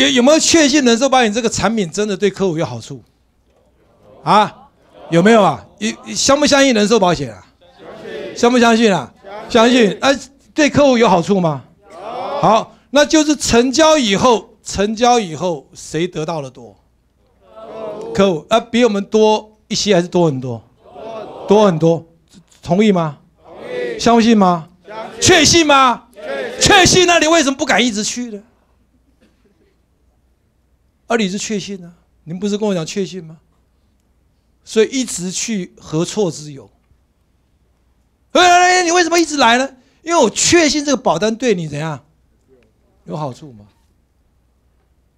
有有没有确信人寿保险这个产品真的对客户有好处啊？有没有啊？相不相信人寿保险啊？相不相信啊？相信。那对客户有好处吗？好，那就是成交以后，成交以后谁得到的多？客户啊，比我们多一些还是多很多？多很多。同意吗？同意。相信吗？相信。确信吗？确信。确信，那你为什么不敢一直去呢？而你是确信呢？你们不是跟我讲确信吗？所以一直去，何错之有？哎，你为什么一直来呢？因为我确信这个保单对你怎样，有好处吗？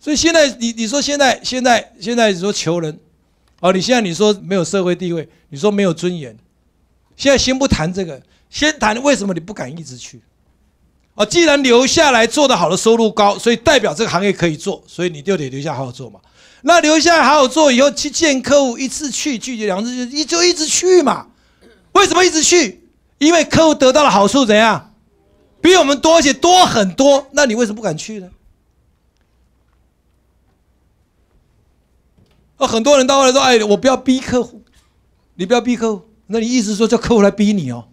所以现在你你说现在现在现在说求人，哦，你现在你说没有社会地位，你说没有尊严。现在先不谈这个，先谈为什么你不敢一直去。啊，既然留下来做的好的收入高，所以代表这个行业可以做，所以你就得留下好好做嘛。那留下来好好做以后去见客户，一次去，拒绝两次就一就一直去嘛。为什么一直去？因为客户得到的好处怎样，比我们多而且多很多。那你为什么不敢去呢？啊，很多人到后来说：“哎，我不要逼客户，你不要逼客户。”那你意思说叫客户来逼你哦？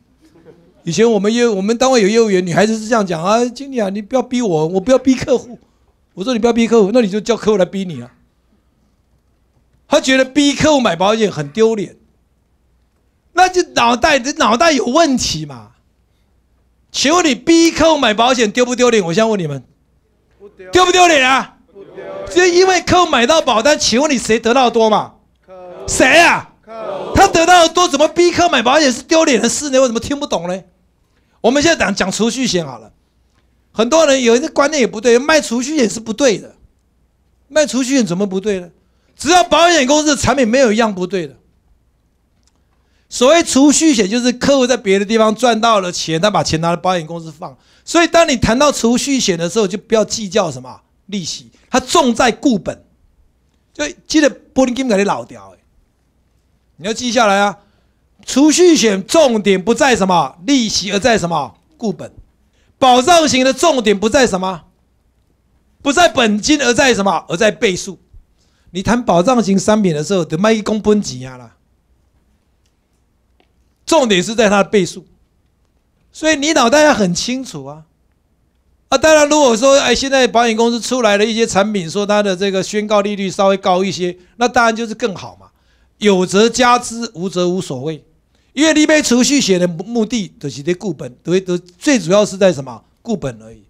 以前我们业我们单位有业务员，女孩子是这样讲啊，经理啊，你不要逼我，我不要逼客户。我说你不要逼客户，那你就叫客户来逼你啊。他觉得逼客户买保险很丢脸，那就脑袋这脑袋有问题嘛？请问你逼客户买保险丢不丢脸？我先问你们，丢，不丢脸啊？就因为客户买到保单，请问你谁得到多嘛？谁啊？客户。得到多怎么逼客买保险是丢脸的事呢？为什么听不懂呢？我们现在讲讲储蓄险好了，很多人有一个观念也不对，卖储蓄险是不对的。卖储蓄险怎么不对呢？只要保险公司的产品没有一样不对的。所谓储蓄险，就是客户在别的地方赚到了钱，他把钱拿到保险公司放。所以当你谈到储蓄险的时候，就不要计较什么利息，它重在固本。就记得玻璃金那个老调。你要记下来啊！储蓄险重点不在什么利息，而在什么固本；保障型的重点不在什么，不在本金，而在什么，而在倍数。你谈保障型商品的时候，得卖一公分几啊了？重点是在它的倍数，所以你脑袋要很清楚啊！啊，当然，如果说哎，现在保险公司出来的一些产品，说它的这个宣告利率稍微高一些，那当然就是更好嘛。有则加之，无则无所谓。因为你被储蓄险的目的，就是得固本，得都最主要是在什么？固本而已，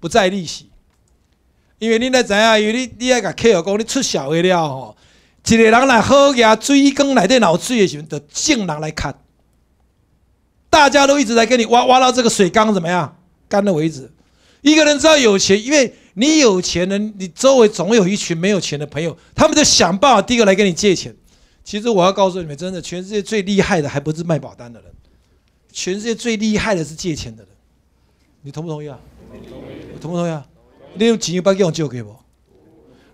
不在利息。因为你那怎样？因为你你要甲客户讲你出小的了吼，一个人来喝呀，追，更来电脑的也行，得进人来看。大家都一直在跟你挖挖到这个水缸怎么样干了为止。一个人只要有钱，因为你有钱人，你周围总有一群没有钱的朋友，他们就想办法第一个来跟你借钱。其实我要告诉你们，真的，全世界最厉害的还不是卖保单的人，全世界最厉害的是借钱的人。你同不同意啊？同不同意啊？你有钱不给我借给我？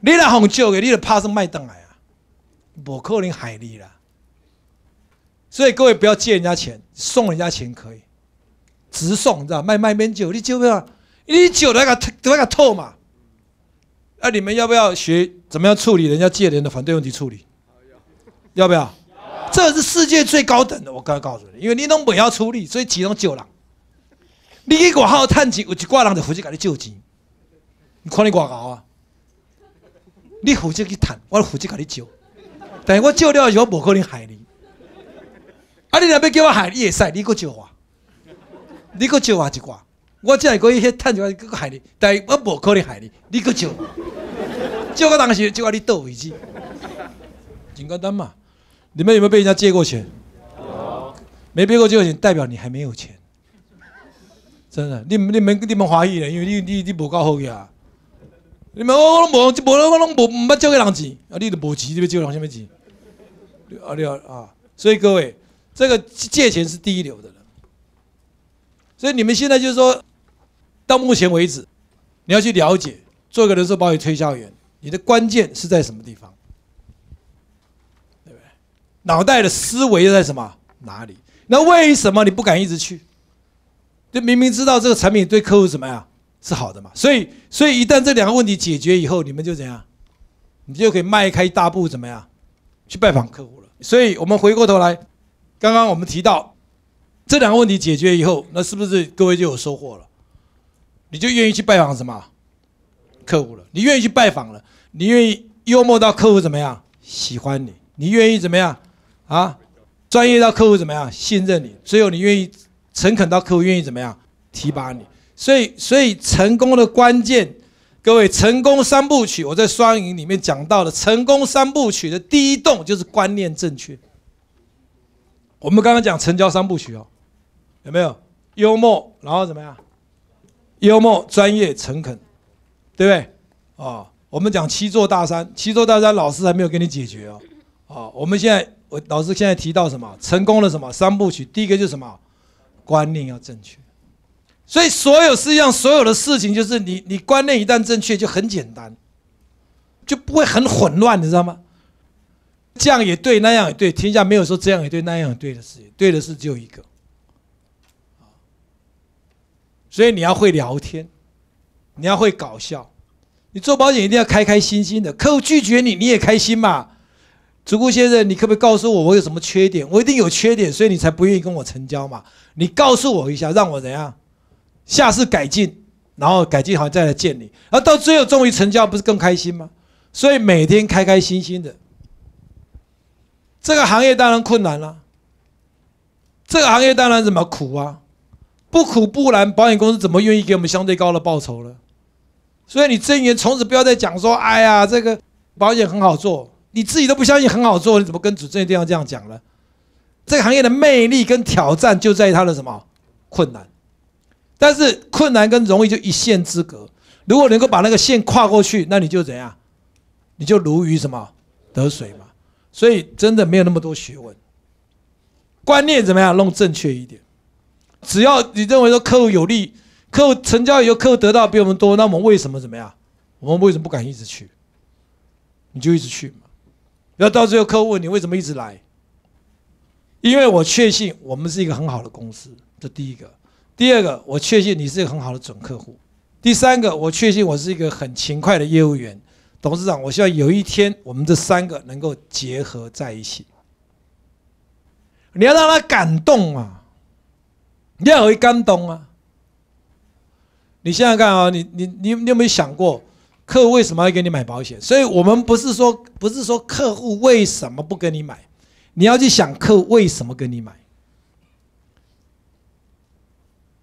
你若肯借给我，你就怕是卖当来啊！不可能害你啦。所以各位不要借人家钱，送人家钱可以，直送知道卖卖烟酒，你借不要？你酒那个都那个偷嘛？那你们要不要学怎么样处理人家借人的反对问题处理？要不要？这是世界最高等的，我刚才告诉你，因为你拢不要出力，所以只能救人。你一外好趁钱，有一挂人就负责给你借钱，你看你外敖啊？你负责去谈，我负责给你借。但是我借了以后，无可能害你。啊，你若要叫我害，你会使，你搁借我，你搁借我一挂，我只系可以去趁钱，去害你。但我无可能害你，你救借。借个当时就我你倒位置，真简单嘛。你们有没有被人家借过钱？有，没被过借过钱，代表你还没有钱。真的，你、你们、你们华裔人，因为你、你、你不够好呀。啊！你们我我无、我拢无、我拢无，唔捌借过人钱，啊，你都无钱，你要借人什么钱？啊，你啊，所以各位，这个借钱是第一流的了。所以你们现在就是说，到目前为止，你要去了解，做个人寿保险推销员，你的关键是在什么地方？脑袋的思维在什么哪里？那为什么你不敢一直去？就明明知道这个产品对客户怎么样是好的嘛？所以，所以一旦这两个问题解决以后，你们就怎样？你就可以迈开大步怎么样去拜访客户了。所以我们回过头来，刚刚我们提到这两个问题解决以后，那是不是各位就有收获了？你就愿意去拜访什么客户了？你愿意去拜访了？你愿意幽默到客户怎么样喜欢你？你愿意怎么样？啊，专业到客户怎么样信任你？最后你愿意诚恳到客户愿意怎么样提拔你？所以，所以成功的关键，各位成功三部曲，我在双赢里面讲到的成功三部曲的第一动就是观念正确。我们刚刚讲成交三部曲哦，有没有幽默？然后怎么样？幽默、专业、诚恳，对不对？啊，我们讲七座大山，七座大山老师还没有给你解决哦。啊，我们现在。我老师现在提到什么成功的什么三部曲，第一个就是什么观念要正确，所以所有世界上所有的事情，就是你你观念一旦正确就很简单，就不会很混乱，你知道吗？这样也对，那样也对，天下没有说这样也对那样也对的事情，对的事只有一个。所以你要会聊天，你要会搞笑，你做保险一定要开开心心的，客户拒绝你你也开心嘛。竹姑先生，你可不可以告诉我，我有什么缺点？我一定有缺点，所以你才不愿意跟我成交嘛？你告诉我一下，让我怎样，下次改进，然后改进好再来见你。而到最后终于成交，不是更开心吗？所以每天开开心心的。这个行业当然困难了，这个行业当然怎么苦啊？不苦不难，保险公司怎么愿意给我们相对高的报酬呢？所以你真源从此不要再讲说，哎呀，这个保险很好做。你自己都不相信很好做，你怎么跟主政这样这样讲呢？这个行业的魅力跟挑战就在于它的什么困难，但是困难跟容易就一线之隔。如果能够把那个线跨过去，那你就怎样？你就如鱼什么得水嘛。所以真的没有那么多学问，观念怎么样弄正确一点？只要你认为说客户有利，客户成交以后客户得到比我们多，那我们为什么怎么样？我们为什么不敢一直去？你就一直去嘛。那到最后，客户问你为什么一直来？因为我确信我们是一个很好的公司，这第一个；第二个，我确信你是一个很好的准客户；第三个，我确信我是一个很勤快的业务员。董事长，我希望有一天我们这三个能够结合在一起。你要让他感动啊，你要有一感动啊！你想想看啊，你你你你有没有想过？客户为什么要给你买保险？所以，我们不是说，不是说客户为什么不跟你买，你要去想客户为什么跟你买。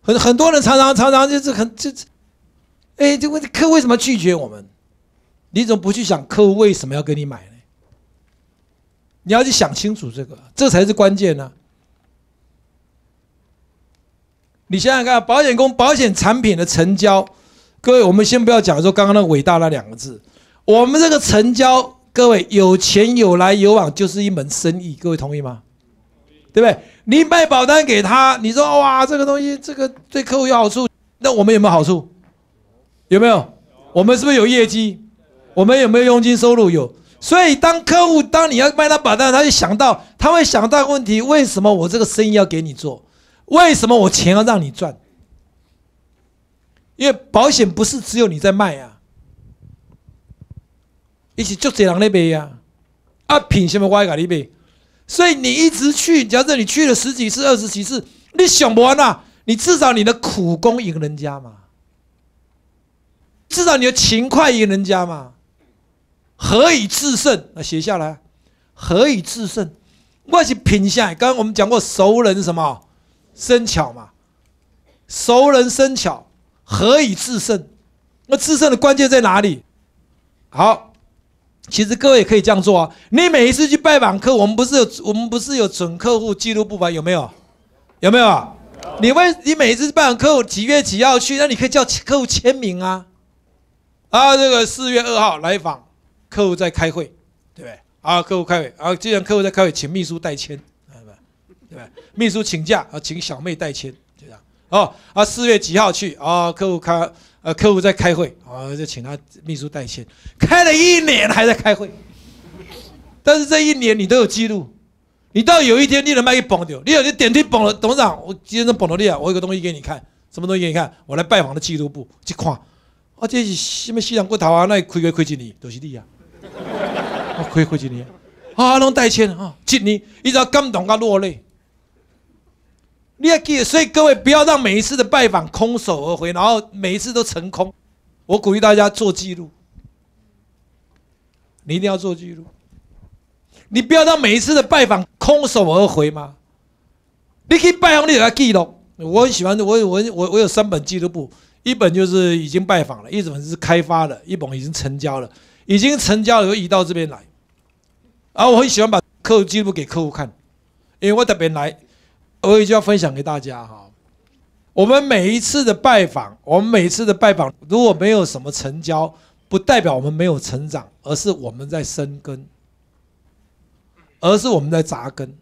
很很多人常常常常就是很就是，哎，这问客户为什么拒绝我们？你怎么不去想客户为什么要跟你买呢？你要去想清楚这个，这才是关键呢。你想想看，保险公保险产品的成交。各位，我们先不要讲说刚刚那伟大那两个字。我们这个成交，各位有钱有来有往就是一门生意。各位同意吗？对不对？你卖保单给他，你说哇，这个东西这个对客户有好处，那我们有没有好处？有没有？我们是不是有业绩？我们有没有佣金收入？有。所以当客户当你要卖他保单，他就想到他会想到问题：为什么我这个生意要给你做？为什么我钱要让你赚？因为保险不是只有你在卖啊，一起就这郎那边呀，啊品什么歪咖哩呗，所以你一直去，假设你去了十几次、二十几次，你想不完呐。你至少你的苦功赢人家嘛，至少你的勤快赢人家嘛。何以制胜？啊，写下来。何以制胜？我是品相。刚刚我们讲过熟人什么生巧嘛，熟人生巧。何以制胜？那制胜的关键在哪里？好，其实各位也可以这样做啊。你每一次去拜访客，我们不是有我们不是有准客户记录簿吗？有没有？有没有？你问你每一次拜访客户几月几号去？那你可以叫客户签名啊。啊，这个四月二号来访，客户在开会，对不对？啊，客户开会，啊，既然客户在开会，请秘书代签，对不对吧？秘书请假啊，请小妹代签。哦啊，四月几号去啊？客户开呃，客户在开会啊，就请他秘书代签。开了一年还在开会，但是这一年你都有记录，你到有一天你人卖给绑掉，你有就点对绑了。董事长，我今天绑了你啊，我有个东西给你看，什么东西给你看？我来拜访的俱乐部去看，啊，这是什么西洋骨头啊？那亏亏亏几你都是你啊，亏亏几你啊，啊，弄代签啊，请你，一直到感动到落泪。你要记，所以各位不要让每一次的拜访空手而回，然后每一次都成空。我鼓励大家做记录，你一定要做记录。你不要让每一次的拜访空手而回嘛。你可以拜访，你要记录。我很喜欢，我我我我有三本记录簿，一本就是已经拜访了，一本是开发了，一本已经成交了，已经成交了，又移到这边来。啊，我很喜欢把客户记录给客户看，因为我特别来。所以就要分享给大家哈，我们每一次的拜访，我们每一次的拜访，如果没有什么成交，不代表我们没有成长，而是我们在生根，而是我们在扎根。